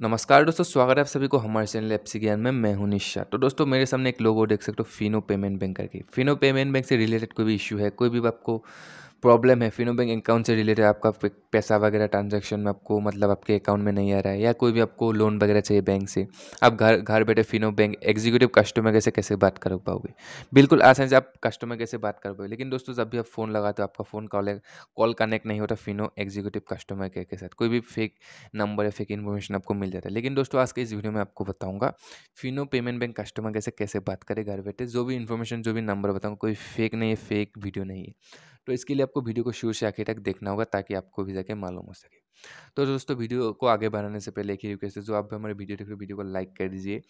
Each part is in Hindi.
नमस्कार दोस्तों स्वागत है आप सभी को हमारे चैनल एप्सी ज्ञान में मैं हूं निशा तो दोस्तों मेरे सामने एक लोगो देख सकते हो फिनो पेमेंट बैंक करके फिनो पेमेंट बैंक से रिलेटेड कोई भी इशू है कोई भी आपको प्रॉब्लम है फिनो बैंक अकाउंट से रिलेटेड आपका पैसा वगैरह ट्रांजेक्शन में आपको मतलब आपके अकाउंट में नहीं आ रहा है या कोई भी आपको लोन वगैरह चाहिए बैंक से आप घर घर बैठे फिनो बैंक एग्जीक्यूटिव कस्टमर से कैसे बात कर पाओगे बिल्कुल आसान से आप कस्टमर कैसे बात कर पाओगे लेकिन दोस्तों जब भी आप फ़ोन लगाते हो आपका फ़ोन कॉल कॉल कनेक्ट नहीं होता फिनो एग्जीक्यूटिव कस्टमर केयर के साथ कोई भी फेक नंबर या फेक इन्फॉर्मेशन आपको मिल जाता है लेकिन दोस्तों आज के इस वीडियो में आपको बताऊँगा फिनो पेमेंट बैंक कस्टमर कैसे कैसे बात करें घर बैठे जो भी इन्फॉर्मेशन जो भी नंबर बताऊँगा कोई फेक नहीं है फेक वीडियो नहीं है तो इसके लिए आपको वीडियो को शुरू से आखिर तक देखना होगा ताकि आपको भी जाके मालूम हो सके तो दोस्तों वीडियो को आगे बढ़ाने से पहले एक ही रिक्वेस्ट है जो आप भी हमारे वीडियो देख रहे हो वीडियो को लाइक कर दीजिए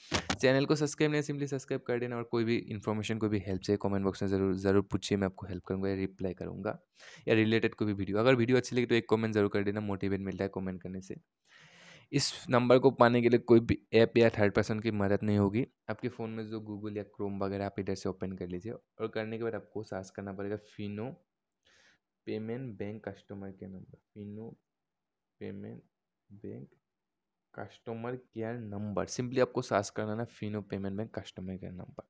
चैनल को सब्सक्राइब नहीं सिंपली सब्सक्राइब कर देना और कोई भी इन्फॉर्मेशन कोई भी हेल्प चाहिए कमेंट बॉक्स में जरूर जरूर पूछिए मैं आपको हेल्प करूँगा या रिप्लाई करूँगा या रिलेटेड कोई भी वीडियो अगर वीडियो अच्छी लगी तो एक कॉमेंट जरूर कर देना मोटिवेट मिलता है कमेंट करने से इस नंबर को पाने के लिए कोई भी ऐप या थर्ड पर्सन की मदद नहीं होगी आपके फ़ोन में जो गूगल या क्रोम वगैरह आप इधर से ओपन कर लीजिए और करने के बाद आपको सर्च करना पड़ेगा Fino payment bank customer care number Fino payment bank customer care number simply आपको सास करना ना Fino payment bank customer care number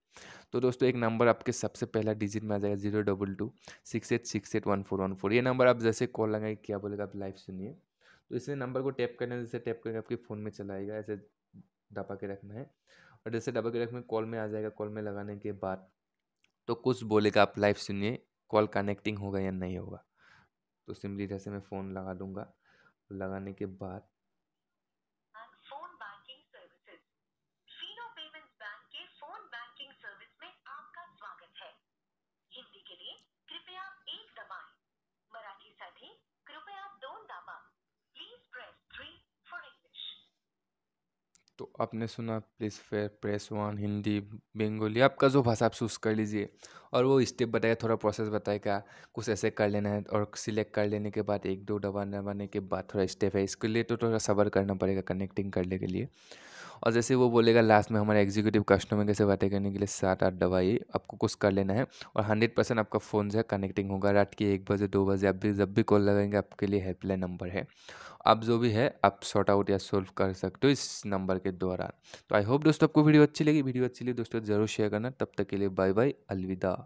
तो दोस्तों एक नंबर आपके सबसे पहला डिजिट में आ जाएगा zero double two six eight six eight one four one four ये नंबर आप जैसे कॉल लगाए क्या बोलेगा आप लाइव सुनिए तो इसे नंबर को टैप करना है जैसे टैप करके आपके फ़ोन में चलाएगा ऐसे दबा के रखना है और जैसे दबा के रखना कॉल में आ जाएगा कॉल में लगाने के बाद तो कुछ बोलेगा आप लाइव सुनिए कॉल कनेक्टिंग होगा या नहीं होगा तो सिम्पली जैसे मैं फ़ोन लगा दूँगा लगाने के बाद तो आपने सुना प्लीज़ फेयर प्रेस वन हिंदी बंगाली आपका जो भाषा आप चूज़ कर लीजिए और वो स्टेप बताएगा थोड़ा प्रोसेस बताएगा कुछ ऐसे कर लेना है और सिलेक्ट कर लेने के बाद एक दो डबा दबाने के बाद थोड़ा स्टेप है इसके लिए तो थोड़ा सबर करना पड़ेगा कनेक्टिंग करने के लिए और जैसे वो बोलेगा लास्ट में हमारे एग्जीक्यूटिव कस्टमर के से बातें करने के लिए सात आठ दवाई आपको कुछ कर लेना है और हंड्रेड परसेंट आपका फ़ोन से कनेक्टिंग होगा रात के एक बजे दो बजे आप भी जब भी कॉल लगाएंगे आपके लिए हेल्पलाइन नंबर है आप जो भी है आप शॉर्ट आउट या सोल्व कर सकते हो इस नंबर के द्वारा तो आई होप दोस्तों आपको वीडियो अच्छी लगी वीडियो अच्छी लगी दोस्तों ज़रूर शेयर करना तब तक के लिए बाय बाय अलविदा